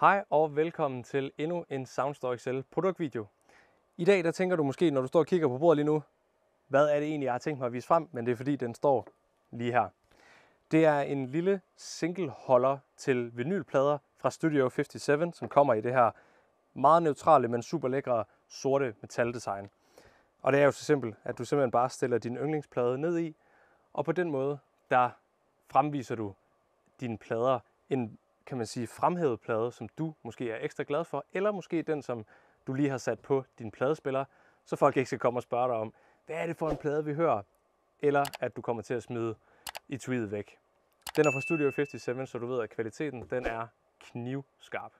Hej og velkommen til endnu en Soundstore Excel produktvideo. I dag der tænker du måske, når du står og kigger på bordet lige nu, hvad er det egentlig, jeg har tænkt mig at vise frem, men det er fordi, den står lige her. Det er en lille single holder til vinylplader fra Studio 57, som kommer i det her meget neutrale, men super lækre sorte metaldesign. Og det er jo så simpelt, at du simpelthen bare stiller din yndlingsplade ned i, og på den måde, der fremviser du dine plader en kan man sige, fremhævet plade, som du måske er ekstra glad for, eller måske den, som du lige har sat på din pladespiller, så folk ikke skal komme og spørge dig om, hvad er det for en plade, vi hører? Eller at du kommer til at smide i tweet væk. Den er fra Studio 57, så du ved, at kvaliteten den er knivskarp.